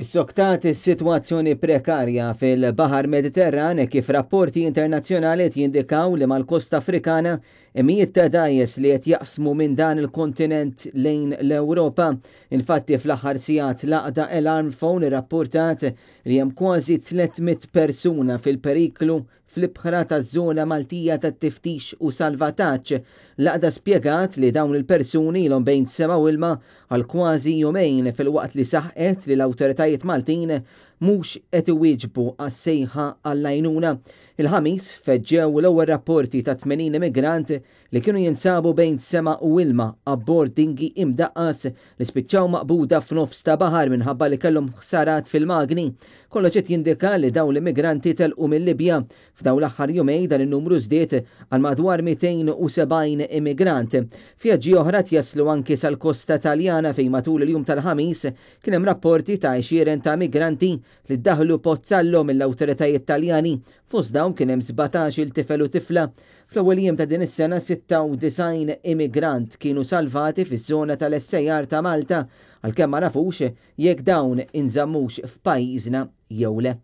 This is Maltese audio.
Is-soktat is-sitwazzjoni prekarja fil-Baħar Mediterran kif rapporti internazzjonali jindikaw li mal-Kosta Afrikana Emijiet ta' dajes li qed jaqsmu minn dan il-kontinent lejn l-Ewropa, infatti fl-aħħar sigħat laqda l-arm Phone rapportat li hemm kważi 300 persuna fil-periklu fl-ibħra taż-żona Maltija tat-tiftix u salvataġġ. Laqda spjegat li dawn il-persuni ilhom bejn sema ilma għal kważi jumejn fil-waqt li saħqet li l-awtoritajiet Maltin mhux qed iwieġbu għas-sejħa għall-għajnuna. Il-ħamis feġġew l-ewwel rapporti ta' 80 immigrant li kienu jinsabu bejn sema u ilma abbord dingi imdaqqas li spiċċaw maqbuda f'nofs ta' baħar minħabba li kellhom ħsarat fil-magni. Kollox qed jindika li daw l-immigranti telqu mill-Libja f'daw l-aħħar jumej dan in-numru żdiet għal madwar 270 immigrant. Fjaġġi oħra jaslu anki sal-kosta Taljana fejn matul il-jum tal-ħamis kien hemm rapporti ta' xieren ta' migranti li daħlu pozzallu mill-awtoritajiet Taljani fost dawn kien hemm 17 il tifel u tifla fl-ewwel jiem ta' din is-sena sena 96 immigrant kienu salvati fiż-żona tal-essejjar ta' Malta għalkemm ma nafux jekk dawn inżammux f'pajjiżna jew le.